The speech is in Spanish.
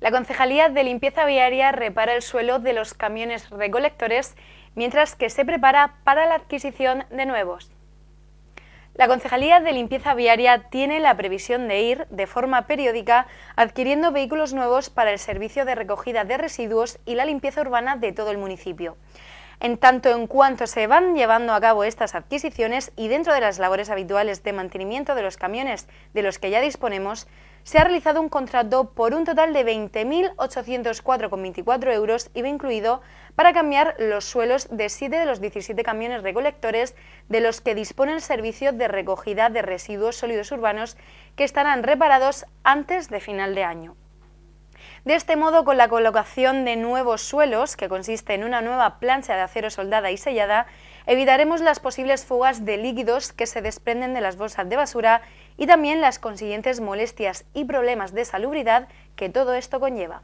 La Concejalía de Limpieza Viaria repara el suelo de los camiones recolectores mientras que se prepara para la adquisición de nuevos. La Concejalía de Limpieza Viaria tiene la previsión de ir, de forma periódica, adquiriendo vehículos nuevos para el servicio de recogida de residuos y la limpieza urbana de todo el municipio. En tanto en cuanto se van llevando a cabo estas adquisiciones y dentro de las labores habituales de mantenimiento de los camiones de los que ya disponemos, se ha realizado un contrato por un total de 20.804,24 euros, IVA incluido, para cambiar los suelos de 7 de los 17 camiones recolectores de los que dispone el servicio de recogida de residuos sólidos urbanos que estarán reparados antes de final de año. De este modo, con la colocación de nuevos suelos, que consiste en una nueva plancha de acero soldada y sellada, evitaremos las posibles fugas de líquidos que se desprenden de las bolsas de basura y también las consiguientes molestias y problemas de salubridad que todo esto conlleva.